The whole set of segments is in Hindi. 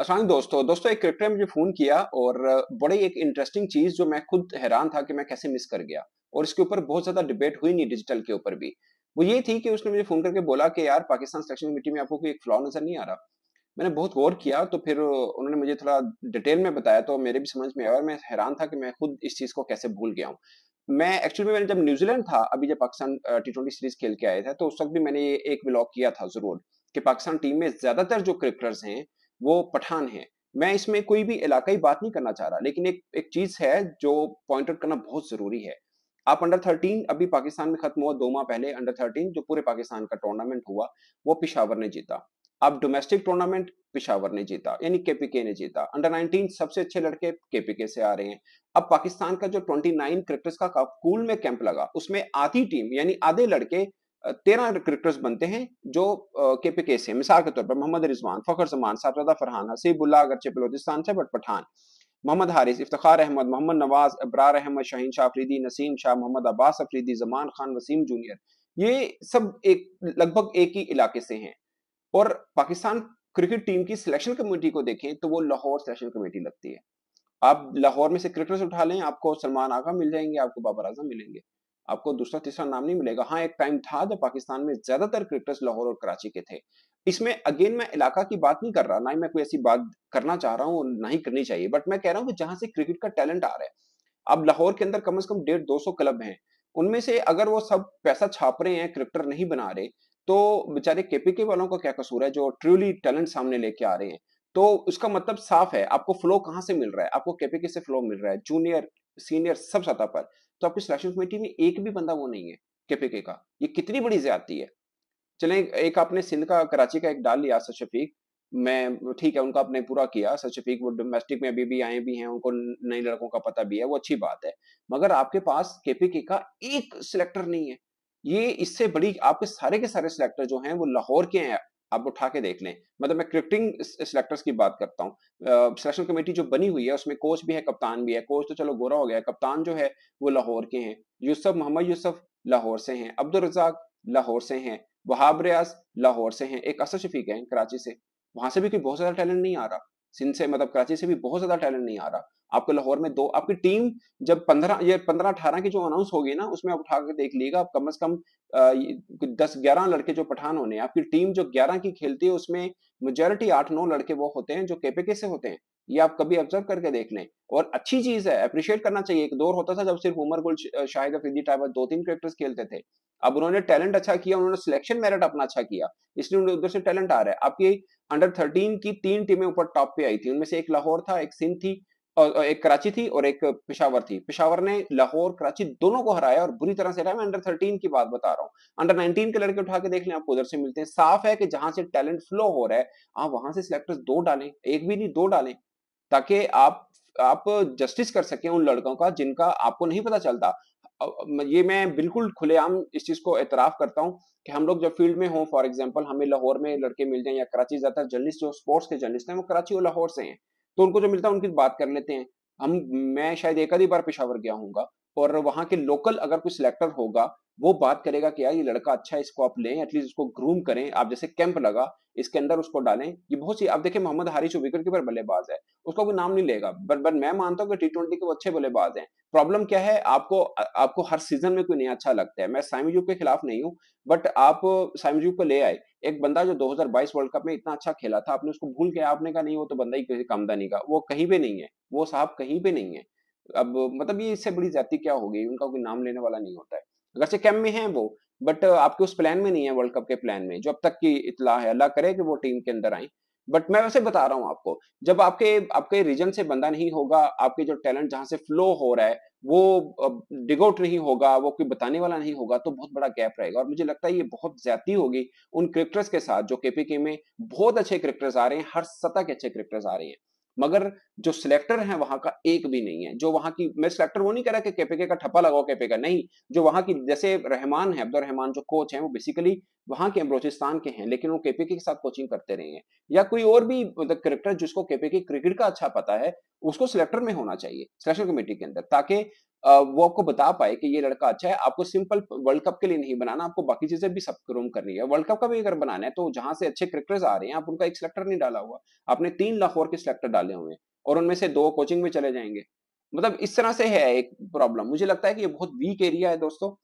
असल दोस्तों दोस्तों एक क्रिकेटर ने मुझे फ़ोन किया और बड़ी एक इंटरेस्टिंग चीज़ जो मैं खुद हैरान था कि मैं कैसे मिस कर गया और इसके ऊपर बहुत ज़्यादा डिबेट हुई नहीं डिजिटल के ऊपर भी वो ये थी कि उसने मुझे फ़ोन करके बोला कि यार पाकिस्तान सिलेक्शन कमेटी में आपको कोई एक फ्लॉ नज़र नहीं आ रहा मैंने बहुत गौर किया तो फिर उन्होंने मुझे थोड़ा डिटेल में बताया तो मेरे भी समझ में आया और मैं हैरान था कि मैं खुद इस चीज़ को कैसे भूल गया हूँ मैं एक्चुअली मैंने जब न्यूजीलैंड था अभी जब पाकिस्तान टी ट्वेंटी सीरीज खेल के आया था तो उस वक्त भी मैंने एक ब्लॉग किया था ज़रूर कि पाकिस्तान टीम में ज़्यादातर जो क्रिकेटर्स हैं वो पठान है मैं इसमें कोई भी इलाकाई बात नहीं करना चाह रहा लेकिन एक एक चीज है जो पॉइंट आउट करना बहुत जरूरी है आप अंडर थर्टीन अभी पाकिस्तान में खत्म हुआ दो माह पहले अंडर थर्टीन जो पूरे पाकिस्तान का टूर्नामेंट हुआ वो पिशावर ने जीता अब डोमेस्टिक टूर्नामेंट पिशावर ने जीता यानी केपीके ने जीता अंडर 19 सबसे अच्छे लड़के केपीके से आ रहे हैं अब पाकिस्तान का जो 29 क्रिकेटर्स का कूल में कैंप लगा उसमें आधी टीम यानी आधे लड़के तेरह क्रिकेटर्स बनते हैं जो के पी के से मिसाल के तौर पर मोहम्मद रिजवान फखर जमान साहबजादा फरहान हसीबुल्ला अगरचे बलोचिस्तान से बट पठान मोहम्मद हारिस इफ्तार अहमद मोहम्मद नवाज अबरार अहमद शाहीन शाह अफरीदी नसीम शाह मोहम्मद अब्बास अफरीदी जमान खान वसीम जूनियर ये सब एक लगभग एक ही इलाके से हैं और पाकिस्तान क्रिकेट टीम की सिलेक्शन कमेटी को देखें तो वो लाहौर सिलेक्शन कमेटी लगती है आप लाहौर में से क्रिकेटर्स उठा लें आपको सलमान आगा मिल जाएंगे आपको बाबर आजम मिलेंगे आपको दूसरा तीसरा नाम नहीं मिलेगा हाँ एक टाइम था जब पाकिस्तान में ज्यादातर क्रिकेटर्स लाहौर और कराची के थे इसमें अगेन मैं इलाका की बात नहीं कर रहा ना ही मैं कोई ऐसी बात करना चाह रहा हूँ ना ही करनी चाहिए बट मैं कह रहा हूँ कि जहां से क्रिकेट का टैलेंट आ रहा है अब लाहौर के अंदर कम से कम डेढ़ दो सौ क्लब हैं उनमें से अगर वो सब पैसा छाप रहे हैं क्रिकेटर नहीं बना रहे तो बेचारे केपीके वालों का क्या कसूर है जो ट्रूली टैलेंट सामने लेके आ रहे हैं तो उसका मतलब साफ है आपको फ्लो कहाँ से मिल रहा है आपको केपीके से फ्लो मिल रहा है जूनियर सीनियर सब सतह पर तो आपकी सिलेक्शन कमेटी में एक भी बंदा वो नहीं है केपीके का ये कितनी बड़ी ज्यादती है चले एक आपने सिंध का कराची का एक डाल लिया सर शफीक मैं ठीक है उनका आपने पूरा किया सर शफीक वो डोमेस्टिक में अभी भी आए भी हैं उनको नए लड़कों का पता भी है वो अच्छी बात है मगर आपके पास केपीके का एक सिलेक्टर नहीं है ये इससे बड़ी आपके सारे के सारे सिलेक्टर जो हैं वो लाहौर के हैं आप उठा के देख लें मतलब मैं क्रिकेटिंग सिलेक्टर्स की बात करता हूँ सिलेक्शन कमेटी जो बनी हुई है उसमें कोच भी है कप्तान भी है कोच तो चलो गोरा हो गया कप्तान जो है वो लाहौर के हैं यूसुफ मोहम्मद यूसुफ लाहौर से हैं अब्दुल रजाक लाहौर से हैं वहाब रियाज लाहौर से हैं एक असद शफीक है कराची से वहां से भी कोई बहुत ज्यादा टैलेंट नहीं आ रहा सिंध से मतलब कराची से भी बहुत ज्यादा टैलेंट नहीं आ रहा आपको लाहौर में दो आपकी टीम जब पंद्रह ये पंद्रह अठारह की जो अनाउंस होगी ना उसमें आप उठा के देख लीजिएगा आप कम से कम दस ग्यारह लड़के जो पठान होने आपकी टीम जो ग्यारह की खेलती है उसमें मेजोरिटी आठ नौ लड़के वो होते हैं जो केपेके से होते हैं ये आप कभी ऑब्जर्व करके देख लें और अच्छी चीज है अप्रिशिएट करना चाहिए एक दौर होता था जब सिर्फ उमर गुल शाहिद अफरीदी टाइप दो तीन क्रिकेटर्स खेलते थे अब उन्होंने टैलेंट अच्छा किया उन्होंने सिलेक्शन मेरिट अपना अच्छा किया इसलिए उन्हें उधर से टैलेंट आ रहा है आपकी अंडर थर्टीन की तीन टीमें ऊपर टॉप पे आई थी उनमें से एक लाहौर था एक सिंध थी और एक कराची थी और एक पिशावर थी पिशावर ने लाहौर कराची दोनों को हराया और बुरी तरह से हराया मैं अंडर थर्टीन की बात बता रहा हूँ अंडर नाइनटीन के लड़के उठा के देख लें आपको उधर से मिलते हैं साफ है कि जहां से टैलेंट फ्लो हो रहा है आप वहां से सिलेक्टर्स दो डालें एक भी नहीं दो डालें ताकि आप आप जस्टिस कर सकें उन लड़कों का जिनका आपको नहीं पता चलता ये मैं बिल्कुल खुलेआम इस चीज़ को एतराफ़ करता हूँ कि हम लोग जब फील्ड में हों फॉर एग्जाम्पल हमें लाहौर में लड़के मिल जाएं या कराची ज़्यादातर जर्नलिस्ट जो स्पोर्ट्स के जर्नलिस्ट हैं वो कराची और लाहौर से हैं तो उनको जो मिलता है उनकी बात कर लेते हैं हम मैं शायद एक आधी बार पेशावर गया हूँ और वहाँ के लोकल अगर कोई सिलेक्टर होगा वो बात करेगा कि यार ये लड़का अच्छा है इसको आप लें एटलीस्ट उसको ग्रूम करें आप जैसे कैंप लगा इसके अंदर उसको डालें ये बहुत सी आप देखिए मोहम्मद हारिश विकेट कीपर बल्लेबाज है उसका कोई नाम नहीं लेगा बट बट मैं मानता हूँ कि टी ट्वेंटी के वो अच्छे बल्लेबाज हैं प्रॉब्लम क्या है आपको आपको हर सीजन में कोई नया अच्छा लगता है मैं साइमजूब के खिलाफ नहीं हूँ बट आप साइमजूब को ले आए एक बंदा जो 2022 वर्ल्ड कप में इतना अच्छा खेला था आपने उसको भूल गया आपने कहा नहीं वो तो बंदा ही कामदानी का वो कहीं पे नहीं है वो साहब कहीं पे नहीं है अब मतलब ये इससे बड़ी ज्यादा क्या होगी उनका कोई नाम लेने वाला नहीं होता है अगर से कैम में है वो बट आपके उस प्लान में नहीं है वर्ल्ड कप के प्लान में जो अब तक की इतला है अल्लाह करे कि वो टीम के अंदर आए बट मैं वैसे बता रहा हूँ आपको जब आपके आपके रीजन से बंदा नहीं होगा आपके जो टैलेंट जहाँ से फ्लो हो रहा है वो डिगोट नहीं होगा वो कोई बताने वाला नहीं होगा तो बहुत बड़ा गैप रहेगा और मुझे लगता है ये बहुत ज्यादा होगी उन क्रिकेटर्स के साथ जो केपीके में बहुत अच्छे क्रिकेटर्स आ रहे हैं हर सतह के अच्छे क्रिकेटर्स आ रहे हैं मगर जो सिलेक्टर हैं वहां का एक भी नहीं है जो वहां की मैं सिलेक्टर वो नहीं कह रहा कि केपीके का ठप्पा लगाओ केपे का नहीं जो वहां की जैसे रहमान है अब्दुल रहमान जो कोच है वो बेसिकली वहां के बलोचिस्तान के हैं लेकिन वो केपीके के साथ कोचिंग करते रहे हैं या कोई और भी मतलब क्रिकेटर जिसको केपीके क्रिकेट का अच्छा पता है उसको सिलेक्टर में होना चाहिए सिलेक्शन कमेटी के अंदर ताकि वो आपको बता पाए कि ये लड़का अच्छा है आपको सिंपल वर्ल्ड कप के लिए नहीं बनाना आपको बाकी चीजें भी सब क्रोम करनी है वर्ल्ड कप का भी अगर बनाना है तो जहां से अच्छे क्रिकेटर्स आ रहे हैं आप उनका एक सिलेक्टर नहीं डाला हुआ आपने तीन लाहौर के सिलेक्टर डाले हुए हैं और उनमें से दो कोचिंग में चले जाएंगे मतलब इस तरह से है एक प्रॉब्लम मुझे लगता है कि ये बहुत वीक एरिया है दोस्तों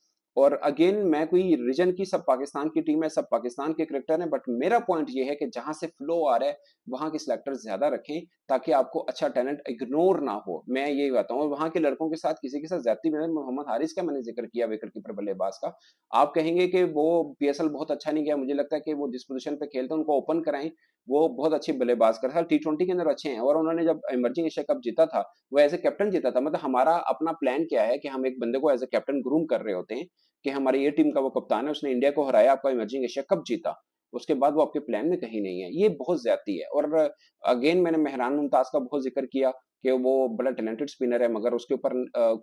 और अगेन मैं कोई रीजन की सब पाकिस्तान की टीम है सब पाकिस्तान के क्रिकेटर हैं बट मेरा पॉइंट ये है कि जहां से फ्लो आ रहा है वहां के सिलेक्टर ज्यादा रखें ताकि आपको अच्छा टैलेंट इग्नोर ना हो मैं यही बताता हूँ वहां के लड़कों के साथ किसी के साथ ज्यादा मैंने मोहम्मद हारिस का मैंने जिक्र किया विकेट कीपर बल्लेबाज का आप कहेंगे कि वो पी बहुत अच्छा नहीं गया मुझे लगता है कि वो जिस पोजिशन पे खेलते हैं उनको ओपन कराएं वो बहुत अच्छे बल्लेबाज कर हर टी ट्वेंटी के अंदर अच्छे हैं और उन्होंने जब इमर्जिंग एशिया कप जीता था वो एज ए कैप्टन जीता था मतलब हमारा अपना प्लान क्या है कि हम एक बंदे को एज ए कैप्टन ग्रूम कर रहे होते हैं कि हमारी ये टीम का वो कप्तान है उसने इंडिया को हराया आपका इमर्जिंग एशिया कप जीता उसके बाद वो आपके प्लान में कहीं नहीं है ये बहुत ज्यादा है और अगेन मैंने मेहरान मुमताज का बहुत जिक्र किया कि वो बड़ा टैलेंटेड स्पिनर है मगर उसके ऊपर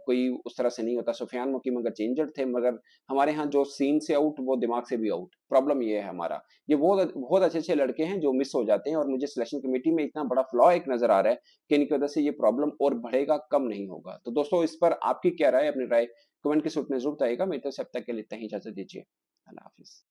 कोई उस तरह से नहीं होता सुफियान मुकी मगर चेंजर थे मगर हमारे यहाँ जो सीन से आउट वो दिमाग से भी आउट प्रॉब्लम ये है हमारा ये बहुत बहुत अच्छे अच्छे लड़के हैं जो मिस हो जाते हैं और मुझे सिलेक्शन कमेटी में इतना बड़ा फ्लॉ एक नजर आ रहा है कि इनकी वजह से ये प्रॉब्लम और बढ़ेगा कम नहीं होगा तो दोस्तों इस पर आपकी क्या राय अपनी राय कमेंट के सूट में जरूर आएगा मेरी तरफ से अब तक के लिए इतना ही इजाजत दीजिए अल्लाह हाफिज़